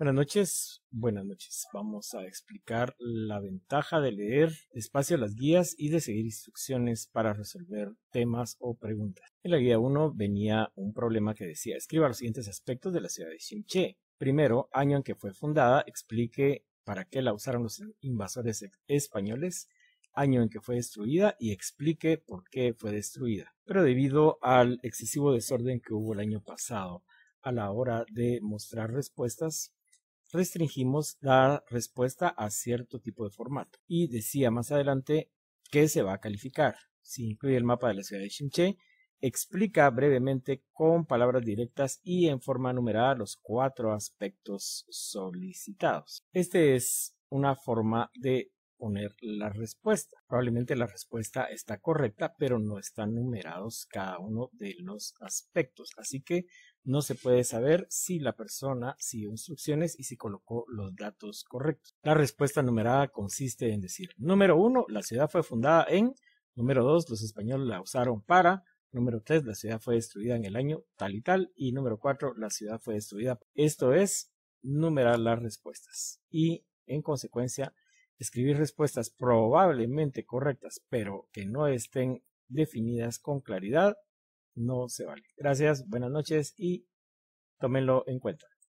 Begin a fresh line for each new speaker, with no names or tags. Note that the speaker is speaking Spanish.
Buenas noches, buenas noches. Vamos a explicar la ventaja de leer despacio las guías y de seguir instrucciones para resolver temas o preguntas. En la guía 1 venía un problema que decía, escriba los siguientes aspectos de la ciudad de Xinche. Primero, año en que fue fundada, explique para qué la usaron los invasores e-, españoles, año en que fue destruida y explique por qué fue destruida. Pero debido al excesivo desorden que hubo el año pasado, a la hora de mostrar respuestas, restringimos la respuesta a cierto tipo de formato. Y decía más adelante que se va a calificar. Si incluye el mapa de la ciudad de Xinche, explica brevemente con palabras directas y en forma numerada los cuatro aspectos solicitados. Este es una forma de poner la respuesta. Probablemente la respuesta está correcta, pero no están numerados cada uno de los aspectos. Así que no se puede saber si la persona siguió instrucciones y si colocó los datos correctos. La respuesta numerada consiste en decir, número uno la ciudad fue fundada en, número dos los españoles la usaron para, número 3, la ciudad fue destruida en el año tal y tal, y número 4, la ciudad fue destruida. Esto es numerar las respuestas y, en consecuencia, escribir respuestas probablemente correctas, pero que no estén definidas con claridad, no se vale. Gracias, buenas noches y tómenlo en cuenta.